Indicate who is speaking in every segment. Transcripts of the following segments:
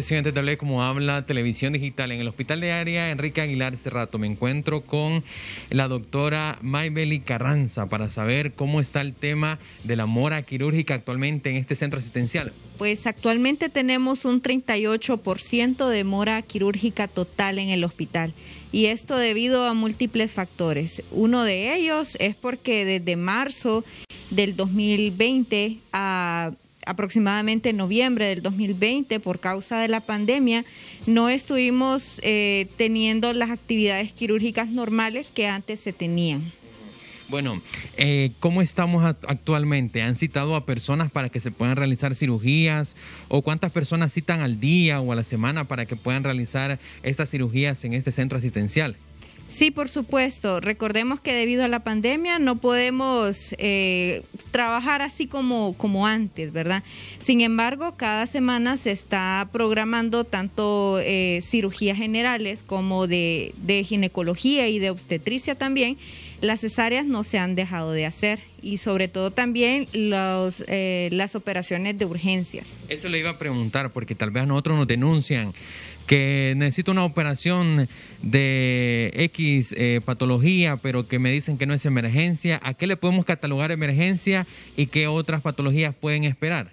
Speaker 1: siguiente te como habla Televisión Digital. En el Hospital de Área Enrique Aguilar rato me encuentro con la doctora Maybeli Carranza para saber cómo está el tema de la mora quirúrgica actualmente en este centro asistencial.
Speaker 2: Pues actualmente tenemos un 38% de mora quirúrgica total en el hospital. Y esto debido a múltiples factores. Uno de ellos es porque desde marzo del 2020 a aproximadamente en noviembre del 2020 por causa de la pandemia, no estuvimos eh, teniendo las actividades quirúrgicas normales que antes se tenían.
Speaker 1: Bueno, eh, ¿cómo estamos actualmente? ¿Han citado a personas para que se puedan realizar cirugías? ¿O cuántas personas citan al día o a la semana para que puedan realizar estas cirugías en este centro asistencial?
Speaker 2: Sí, por supuesto. Recordemos que debido a la pandemia no podemos eh, trabajar así como, antes, ¿verdad? Sin embargo, cada semana se está programando tanto eh, cirugías generales como de, de ginecología y de obstetricia también. Las cesáreas no se han dejado de hacer y sobre todo también los, eh, las operaciones de urgencias.
Speaker 1: Eso le iba a preguntar porque tal vez a nosotros nos denuncian que necesito una operación de X eh, patología, pero que me dicen que no es emergencia, ¿a qué le podemos catalogar emergencia y qué otras patologías pueden esperar?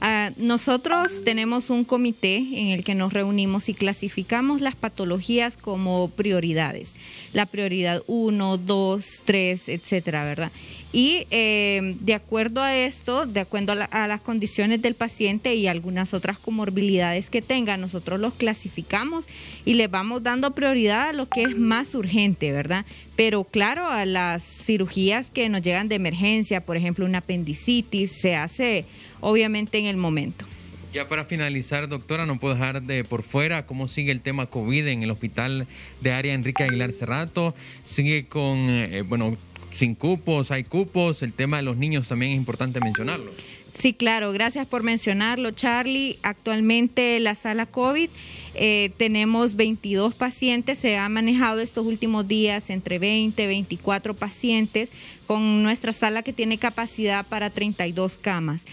Speaker 2: Ah, nosotros tenemos un comité en el que nos reunimos y clasificamos las patologías como prioridades. La prioridad 1, 2, 3, etcétera, ¿verdad? Y eh, de acuerdo a esto, de acuerdo a, las condiciones del paciente y algunas otras comorbilidades que tenga, nosotros los clasificamos y le vamos dando prioridad a lo que es más urgente, ¿verdad? Pero claro, a las cirugías que nos llegan de emergencia, por ejemplo, una apendicitis, se hace obviamente en el momento.
Speaker 1: Ya para finalizar, doctora, no puedo dejar de por fuera cómo sigue el tema COVID en el hospital de área Enrique Aguilar Cerrato. Sigue con, eh, bueno, sin cupos, hay cupos, el tema de los niños también es importante mencionarlo.
Speaker 2: Sí, claro, gracias por mencionarlo, Charlie. Actualmente la sala COVID eh, tenemos 22 pacientes, se ha manejado estos últimos días entre 20, 24 pacientes con nuestra sala que tiene capacidad para 32 camas.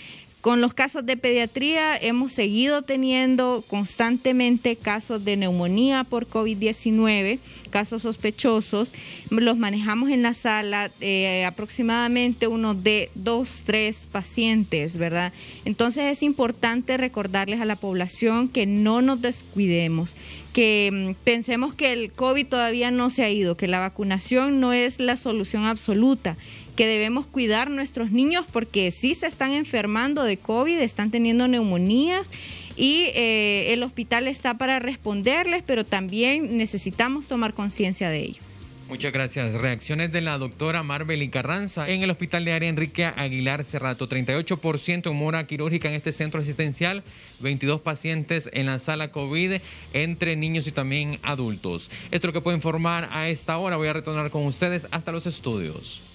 Speaker 2: Con los casos de pediatría hemos seguido teniendo constantemente casos de neumonía por COVID-19, casos sospechosos. Los manejamos en la sala eh, aproximadamente uno de dos, tres pacientes, ¿verdad? Entonces es importante recordarles a la población que no nos descuidemos, que mm, pensemos que el COVID todavía no se ha ido, que la vacunación no es la solución absoluta que debemos cuidar nuestros niños porque sí se están enfermando de COVID, están teniendo neumonías y eh, el hospital está para responderles, pero también necesitamos tomar conciencia de ello.
Speaker 1: Muchas gracias. Reacciones de la doctora y Carranza en el Hospital de Área Enrique Aguilar Cerrato. 38% mora quirúrgica en este centro asistencial, 22 pacientes en la sala COVID entre niños y también adultos. Esto es lo que puedo informar a esta hora. Voy a retornar con ustedes hasta los estudios.